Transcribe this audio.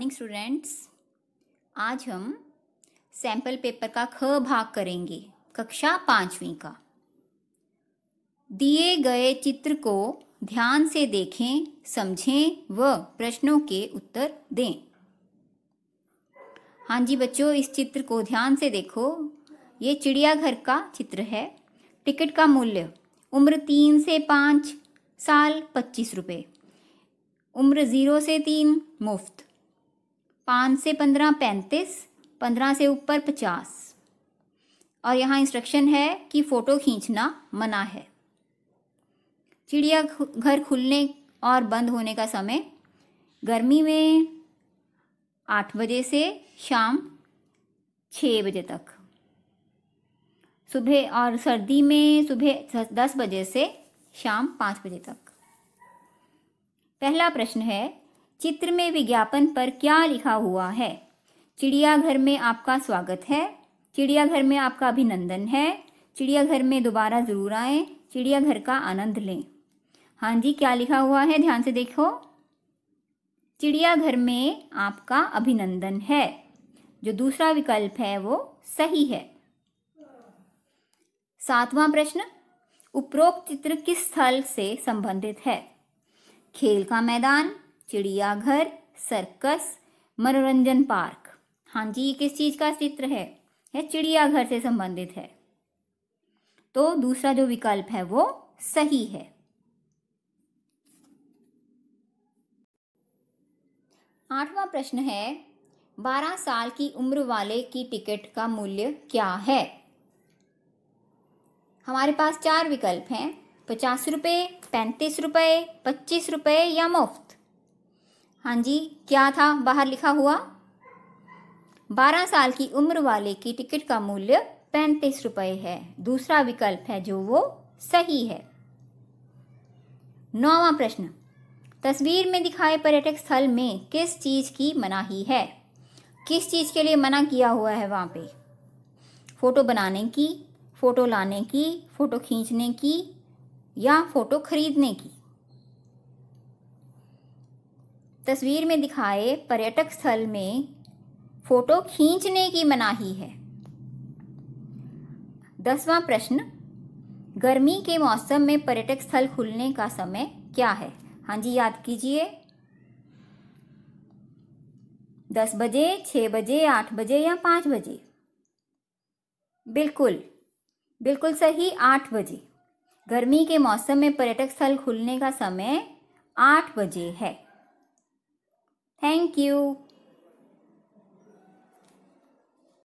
Morning students आज हम sample paper का ख भाग करेंगे कक्षा पांचवी का दिए गए चित्र को ध्यान से देखें समझें व प्रश्नों के उत्तर दें हाँ जी बच्चों इस चित्र को ध्यान से देखो ये चिड़ियाघर का चित्र है टिकट का मूल्य उम्र तीन से पाँच साल पच्चीस रुपये उम्र ज़ीरो से तीन मुफ्त पाँच से पंद्रह पैंतीस पंद्रह से ऊपर पचास और यहाँ इंस्ट्रक्शन है कि फ़ोटो खींचना मना है चिड़िया घर खुलने और बंद होने का समय गर्मी में आठ बजे से शाम छः बजे तक सुबह और सर्दी में सुबह दस बजे से शाम पाँच बजे तक पहला प्रश्न है चित्र में विज्ञापन पर क्या लिखा हुआ है चिड़ियाघर में आपका स्वागत है चिड़ियाघर में आपका अभिनंदन है चिड़ियाघर में दोबारा ज़रूर आए चिड़ियाघर का आनंद लें हाँ जी क्या लिखा हुआ है ध्यान से देखो चिड़ियाघर में आपका अभिनंदन है जो दूसरा विकल्प है वो सही है सातवां प्रश्न उपरोक्त चित्र किस स्थल से संबंधित है खेल का मैदान चिड़ियाघर सर्कस मनोरंजन पार्क हाँ जी ये किस चीज़ का चित्र है यह चिड़ियाघर से संबंधित है तो दूसरा जो विकल्प है वो सही है आठवां प्रश्न है बारह साल की उम्र वाले की टिकट का मूल्य क्या है हमारे पास चार विकल्प हैं पचास रुपये पैंतीस रुपये पच्चीस रुपये या मुफ्त हाँ जी क्या था बाहर लिखा हुआ बारह साल की उम्र वाले की टिकट का मूल्य पैंतीस रुपये है दूसरा विकल्प है जो वो सही है नौवा प्रश्न तस्वीर में दिखाए पर्यटक स्थल में किस चीज़ की मनाही है किस चीज़ के लिए मना किया हुआ है वहाँ पे फ़ोटो बनाने की फ़ोटो लाने की फ़ोटो खींचने की या फ़ोटो खरीदने की तस्वीर में दिखाए पर्यटक स्थल में फ़ोटो खींचने की मनाही है दसवां प्रश्न गर्मी के मौसम में पर्यटक स्थल खुलने का समय क्या है हाँ जी याद कीजिए दस बजे छः बजे आठ बजे या पाँच बजे बिल्कुल बिल्कुल सही आठ बजे गर्मी के मौसम में पर्यटक स्थल खुलने का समय आठ बजे है Thank you.